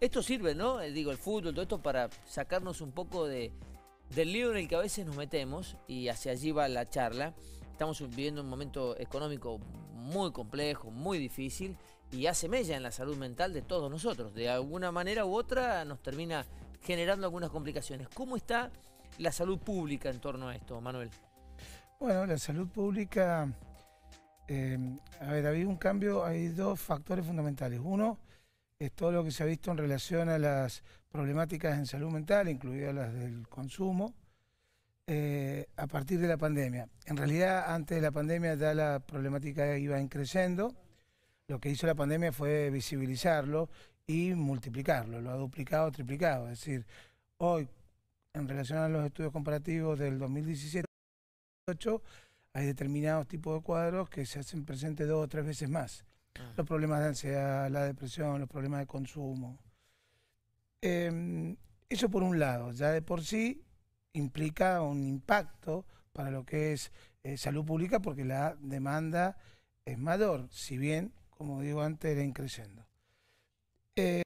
Esto sirve, ¿no? Eh, digo, el fútbol, todo esto para sacarnos un poco de, del lío en el que a veces nos metemos y hacia allí va la charla. Estamos viviendo un momento económico muy complejo, muy difícil y hace mella en la salud mental de todos nosotros. De alguna manera u otra nos termina generando algunas complicaciones. ¿Cómo está la salud pública en torno a esto, Manuel? Bueno, la salud pública, eh, a ver, ha habido un cambio, hay dos factores fundamentales. Uno, es todo lo que se ha visto en relación a las problemáticas en salud mental, incluidas las del consumo, eh, a partir de la pandemia. En realidad, antes de la pandemia ya la problemática iba creciendo. Lo que hizo la pandemia fue visibilizarlo y multiplicarlo, lo ha duplicado, triplicado. Es decir, hoy, en relación a los estudios comparativos del 2017, hay determinados tipos de cuadros que se hacen presentes dos o tres veces más. Ah. los problemas de ansiedad, la depresión, los problemas de consumo. Em, eso por un lado, ya de por sí implica un impacto para lo que es eh, salud pública porque la demanda es mayor, si bien, como digo antes, era creciendo. Eh,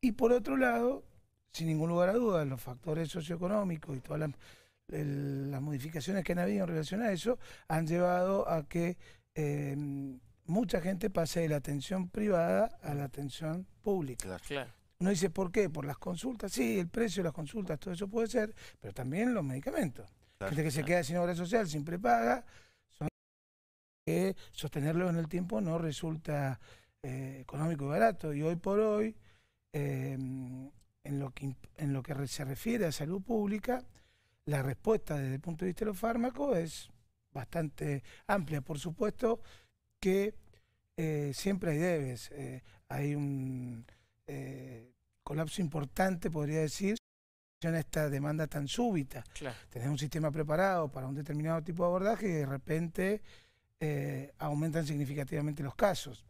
y por otro lado, sin ningún lugar a dudas, los factores socioeconómicos y todas las, modificaciones que han habido en relación a eso han llevado a que em, mucha gente pasa de la atención privada a la atención pública. Claro, claro. Uno dice, ¿por qué? Por las consultas. Sí, el precio de las consultas, todo eso puede ser, pero también los medicamentos. Claro, gente que se queda sin obra social, sin prepaga, son que sostenerlo en el tiempo no resulta eh, económico y barato. Y hoy por hoy, em, en, lo que, en lo que se refiere a salud pública, la respuesta desde el punto de vista de los fármacos es bastante amplia. Por supuesto, que eh, siempre hay debes. Eh, hay un eh, colapso importante, podría decir, en esta demanda tan súbita. Tener un sistema preparado para un determinado tipo de abordaje y de repente aumentan significativamente los casos.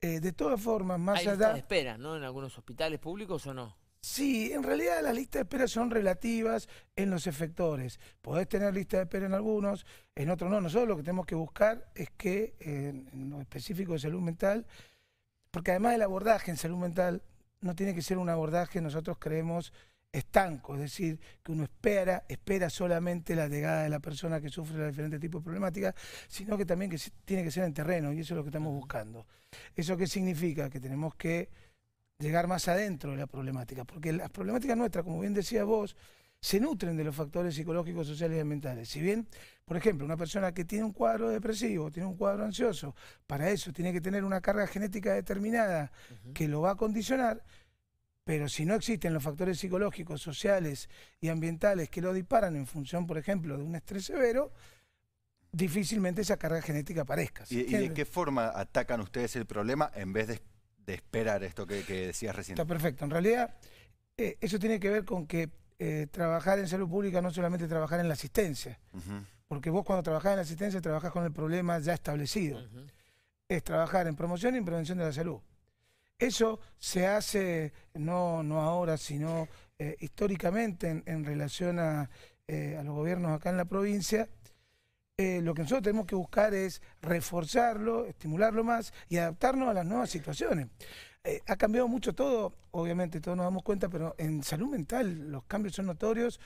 de todas formas, más hay allá... espera, ¿no? En algunos hospitales públicos o no? Sí, en realidad las listas de espera son relativas en los efectores. Podés tener lista de espera en algunos, en otros no. Nosotros lo que tenemos que buscar es que, en lo específico de salud mental, porque además el abordaje en salud mental no tiene que ser un abordaje, nosotros creemos, estanco, es decir, que uno espera, espera solamente la llegada de la persona que sufre los diferentes tipos de problemáticas, sino que también que tiene que ser en terreno, y eso es lo que estamos buscando. ¿Eso qué significa? Que tenemos que llegar más adentro de la problemática, porque las problemáticas nuestras, como bien decía vos, se nutren de los factores psicológicos, sociales y ambientales. Si bien, por ejemplo, una persona que tiene un cuadro depresivo, tiene un cuadro ansioso, para eso tiene que tener una carga genética determinada que lo va a condicionar, pero si no existen los factores psicológicos, sociales y ambientales que lo disparan en función, por ejemplo, de un estrés severo, difícilmente esa carga genética aparezca. ¿Y de qué forma atacan ustedes el problema en vez de de esperar esto que, decías recién. Está perfecto. En realidad, eh, eso tiene que ver con que eh, trabajar en salud pública no solamente trabajar en la asistencia, porque vos cuando trabajás en la asistencia trabajás con el problema ya establecido. Es trabajar en promoción y prevención de la salud. Eso se hace no, ahora, sino eh, históricamente en, relación a los gobiernos acá en la provincia. Eh, lo que nosotros tenemos que buscar es reforzarlo, estimularlo más y adaptarnos a las nuevas situaciones. Eh, ha cambiado mucho todo, obviamente todos nos damos cuenta, pero en salud mental los cambios son notorios.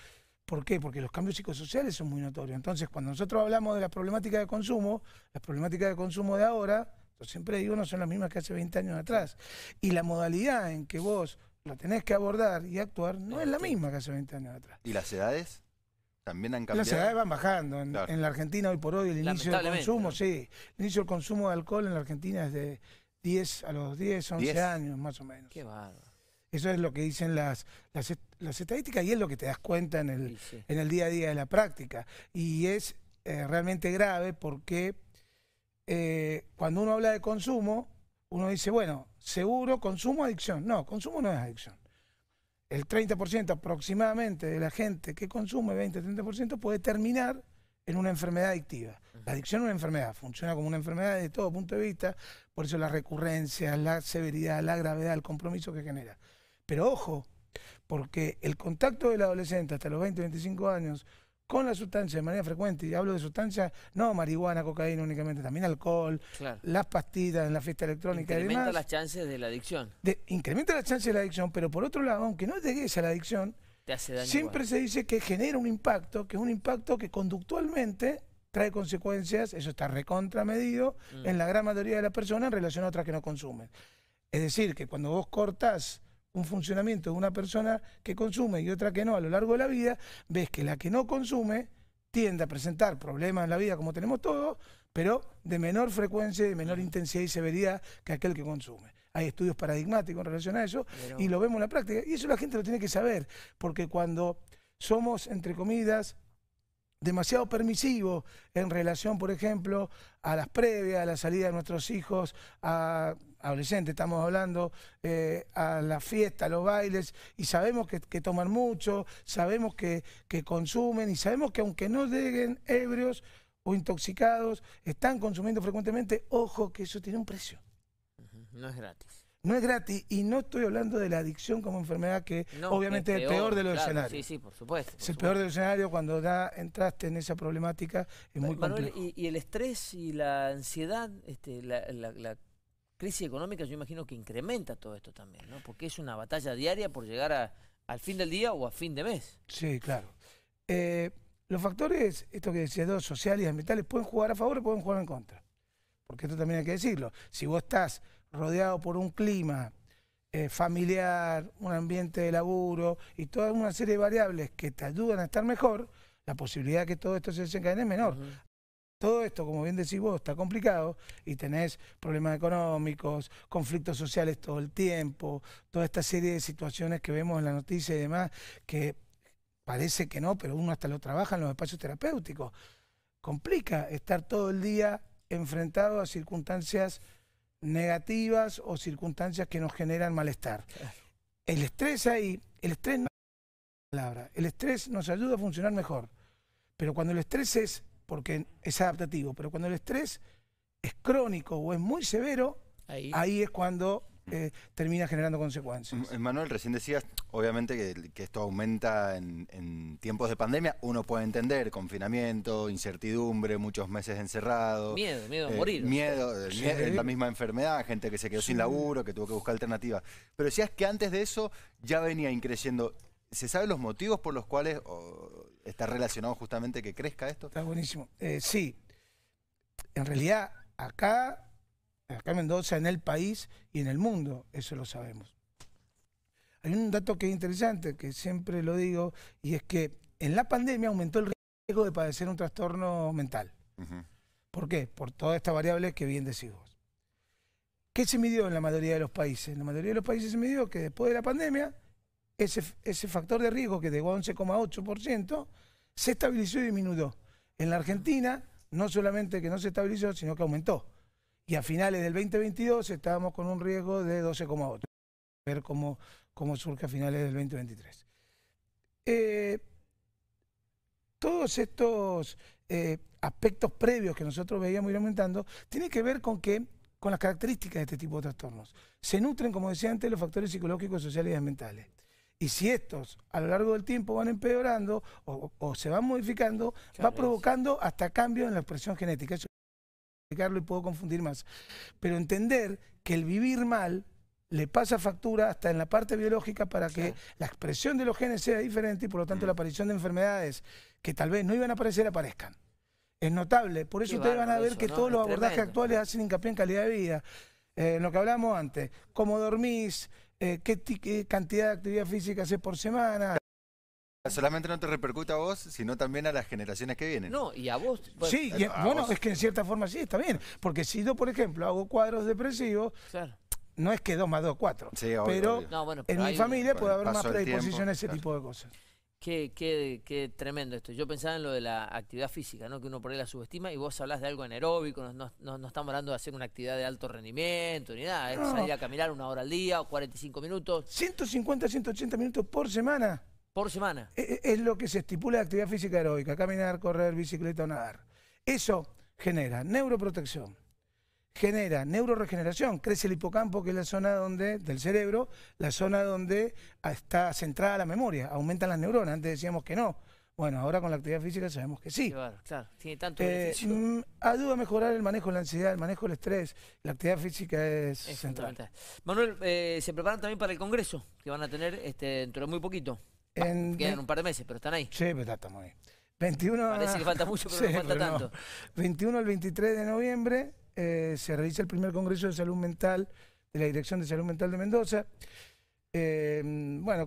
¿Por qué? Porque los cambios psicosociales son muy notorios. Entonces, cuando nosotros hablamos de la problemática de consumo, las problemáticas de consumo de ahora, yo siempre digo, no son las mismas que hace 20 años atrás. Y la modalidad en que vos la tenés que abordar y actuar no es la misma que hace 20 años atrás. ¿Y las edades? También Las edades van bajando. En, la Argentina hoy por hoy el inicio del consumo, sí. El inicio del consumo de alcohol en la Argentina es de 10 a los 10, 11 años más o menos. Qué Eso es lo que dicen las, las, estadísticas y es lo que te das cuenta en el, en el día a día de la práctica. Y es eh, realmente grave porque eh, cuando uno habla de consumo, uno dice, bueno, seguro, consumo, adicción. No, consumo no es adicción el 30% aproximadamente de la gente que consume, 20-30%, puede terminar en una enfermedad adictiva. La adicción es una enfermedad, funciona como una enfermedad desde todo punto de vista, por eso la recurrencia, la severidad, la gravedad, el compromiso que genera. Pero ojo, porque el contacto del adolescente hasta los 20, 25 años con la sustancia de manera frecuente, y hablo de sustancias, no marihuana, cocaína únicamente, también alcohol, las pastillas en la fiesta electrónica incrementa y las chances de la adicción. incrementa las chances de la adicción, pero por otro lado, aunque no es de a la adicción, siempre se dice que genera un impacto, que es un impacto que conductualmente trae consecuencias, eso está recontramedido mm. en la gran mayoría de las personas en relación a otras que no consumen. Es decir, que cuando vos cortás un funcionamiento de una persona que consume y otra que no a lo largo de la vida, ves que la que no consume tiende a presentar problemas en la vida como tenemos todos, pero de menor frecuencia, de menor intensidad y severidad que aquel que consume. Hay estudios paradigmáticos en relación a eso y lo vemos en la práctica. Y eso la gente lo tiene que saber, porque cuando somos, entre comidas, demasiado permisivos en relación, por ejemplo, a las previas, a la salida de nuestros hijos, a adolescente estamos hablando, eh, a la fiesta, a los bailes, y sabemos que, toman mucho, sabemos que, consumen, y sabemos que aunque no lleguen ebrios o intoxicados, están consumiendo frecuentemente, ojo que eso tiene un precio. No es gratis. No es gratis, y no estoy hablando de la adicción como enfermedad, que obviamente es el peor, de los escenarios. Sí, sí, por supuesto. es el peor de los escenarios cuando ya entraste en esa problemática, es muy Manuel, Y, el estrés y la ansiedad, este, la, la, la crisis económica yo imagino que incrementa todo esto también, ¿no? Porque es una batalla diaria por llegar a, al fin del día o a fin de mes. Sí, claro. Eh, los factores, esto que decía dos, sociales y ambientales, pueden jugar a favor o pueden jugar en contra. Porque esto también hay que decirlo. Si vos estás rodeado por un clima eh, familiar, un ambiente de laburo y toda una serie de variables que te ayudan a estar mejor, la posibilidad de que todo esto se desencadene es menor todo esto, como bien decís vos, está complicado y tenés problemas económicos, conflictos sociales todo el tiempo, toda esta serie de situaciones que vemos en la noticia y demás, que parece que no, pero uno hasta lo trabaja en los espacios terapéuticos. Complica estar todo el día enfrentado a circunstancias negativas o circunstancias que nos generan malestar. El estrés ahí, el estrés no es palabra, el estrés nos ayuda a funcionar mejor, pero cuando el estrés es porque es adaptativo. Pero cuando el estrés es crónico o es muy severo, ahí, es cuando eh, termina generando consecuencias. Manuel, recién decías, obviamente, que, esto aumenta en, tiempos de pandemia. Uno puede entender confinamiento, incertidumbre, muchos meses encerrados. Miedo, miedo a eh, morir. Miedo, la misma enfermedad, gente que se quedó sin laburo, que tuvo que buscar alternativas. Pero decías que antes de eso ya venía increciendo ¿Se sabe los motivos por los cuales está relacionado justamente que crezca esto? Está buenísimo. Eh, sí, en realidad acá, acá en Mendoza, en el país y en el mundo, eso lo sabemos. Hay un dato que es interesante, que siempre lo digo, y es que en la pandemia aumentó el riesgo de padecer un trastorno mental. ¿Por qué? Por todas estas variables que bien decís vos. ¿Qué se midió en la mayoría de los países? En la mayoría de los países se midió que después de la pandemia ese, factor de riesgo que llegó a 11,8% se estabilizó y disminuyó. En la Argentina, no solamente que no se estabilizó, sino que aumentó. Y a finales del 2022 estábamos con un riesgo de 12,8. Ver cómo, cómo surge a finales del 2023. Eh, todos estos eh, aspectos previos que nosotros veíamos ir aumentando tienen que ver con que con las características de este tipo de trastornos. Se nutren, como decía antes, los factores psicológicos, sociales y ambientales. Y si estos a lo largo del tiempo van empeorando o, se van modificando, va provocando hasta cambios en la expresión genética. Eso explicarlo y puedo confundir más. Pero entender que el vivir mal le pasa factura hasta en la parte biológica para que la expresión de los genes sea diferente y por lo tanto la aparición de enfermedades que tal vez no iban a aparecer aparezcan. Es notable, por eso ustedes van a ver que todos los abordajes actuales hacen hincapié en calidad de vida. Eh, en lo que hablábamos antes, cómo dormís, eh, qué, cantidad de actividad física haces por semana. Solamente no te repercute a vos, sino también a las generaciones que vienen. No, y a vos. Pues, sí, bueno, es que en cierta forma sí, está bien. Porque si yo, por ejemplo, hago cuadros depresivos, no es que dos más dos, cuatro. pero en mi familia puede haber más predisposición a ese tipo de cosas. Qué, qué, qué, tremendo esto. Yo pensaba en lo de la actividad física, ¿no? que uno por ahí la subestima, y vos hablás de algo anaeróbico, no, no, estamos hablando de hacer una actividad de alto rendimiento ni nada, es salir a caminar una hora al día o 45 minutos. 150, 180 minutos por semana. Por semana. Es, e, es lo que se estipula de actividad física aeróbica, caminar, correr, bicicleta o nadar. Eso genera neuroprotección, genera neuroregeneración, crece el hipocampo, que es la zona donde, del cerebro, la zona donde está centrada la memoria, aumentan las neuronas, antes decíamos que no. Bueno, ahora con la actividad física sabemos que sí. Claro, duda tiene tanto eh, mm, mejorar el manejo de la ansiedad, el manejo del estrés. La actividad física es, Manuel, eh, ¿se preparan también para el congreso que van a tener este, dentro de muy poquito? en, quedan un par de meses, pero están ahí. Sí, pero estamos ahí. 21 Parece que falta mucho, pero falta tanto. 21 al 23 de noviembre eh, se realiza el primer Congreso de Salud Mental de la Dirección de Salud Mental de Mendoza. Eh, bueno,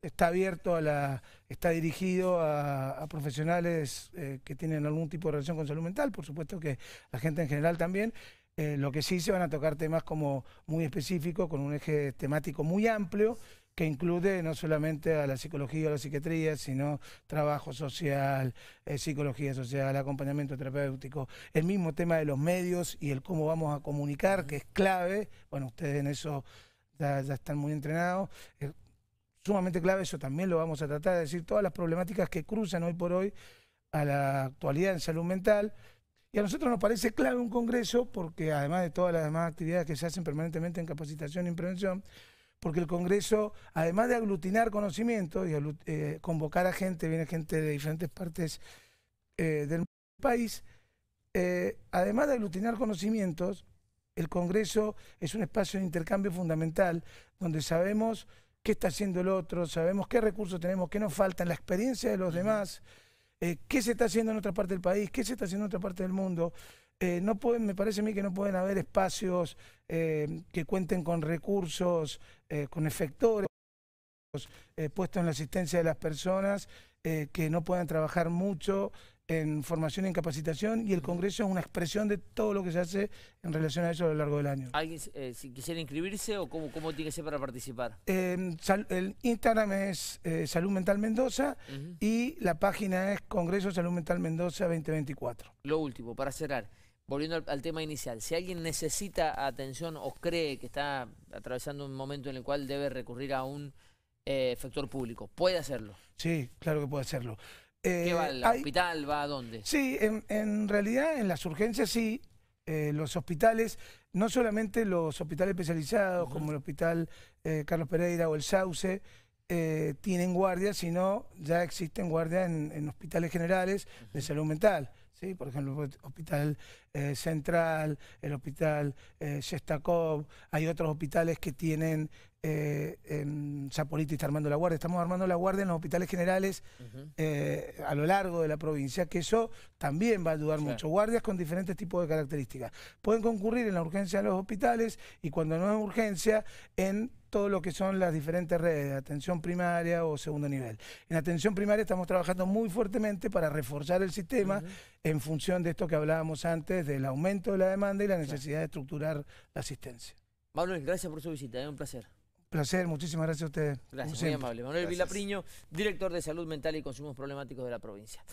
está abierto a la, está dirigido a, profesionales eh, que tienen algún tipo de relación con salud mental, por supuesto que la gente en general también. lo que sí se van a tocar temas como muy específicos, con un eje temático muy amplio, que incluye no solamente a la psicología o la psiquiatría, sino trabajo social, eh, psicología social, acompañamiento terapéutico, el mismo tema de los medios y el cómo vamos a comunicar, que es clave. Bueno, ustedes en eso ya, están muy entrenados. Es sumamente clave, eso también lo vamos a tratar, es decir, todas las problemáticas que cruzan hoy por hoy a la actualidad en salud mental. Y a nosotros nos parece clave un congreso porque además de todas las demás actividades que se hacen permanentemente en capacitación y prevención, porque el Congreso, además de aglutinar conocimientos, y eh, convocar a gente, viene gente de diferentes partes eh, del país, eh, además de aglutinar conocimientos, el Congreso es un espacio de intercambio fundamental donde sabemos qué está haciendo el otro, sabemos qué recursos tenemos, qué nos faltan, la experiencia de los demás, qué se está haciendo en otra parte del país, qué se está haciendo en otra parte del mundo. Eh, no pueden, me parece a mí que no pueden haber espacios eh, que cuenten con recursos, eh, con efectores puestos en la asistencia de las personas, que no puedan trabajar mucho en formación y en capacitación y el Congreso es una expresión de todo lo que se hace en relación a eso a lo largo del año. ¿Alguien si quisiera inscribirse o cómo, cómo, tiene que ser para participar? Em, el Instagram es Salud Mental Mendoza y la página es Congreso Salud Mental Mendoza 2024. Lo último, para cerrar volviendo al, tema inicial, si alguien necesita atención o cree que está atravesando un momento en el cual debe recurrir a un eh, factor público, ¿puede hacerlo? Sí, claro que puede hacerlo. ¿Qué eh, va? ¿Al hospital? ¿Va a dónde? Sí, en, realidad en las urgencias sí. Eh, los hospitales, no solamente los hospitales especializados como el Hospital Carlos Pereira o el Sauce, tienen guardias, sino ya existen guardias en, hospitales generales de salud mental por ejemplo, el pues, Hospital eh, Central, el Hospital eh, Sestakov Shestakov, hay otros hospitales que tienen eh, en sapolita está armando la guardia, estamos armando la guardia en los hospitales generales eh, a lo largo de la provincia, que eso también va a ayudar mucho. Guardias con diferentes tipos de características. Pueden concurrir en la urgencia de los hospitales y cuando no es urgencia, en todo lo que son las diferentes redes de atención primaria o segundo nivel. En atención primaria estamos trabajando muy fuertemente para reforzar el sistema en función de esto que hablábamos antes, del aumento de la demanda y la necesidad de estructurar la asistencia. Manuel, gracias por su visita, es un placer placer, muchísimas gracias a ustedes. Gracias, muy amable. Manuel Villapriño, director de Salud Mental y Consumos Problemáticos de la provincia.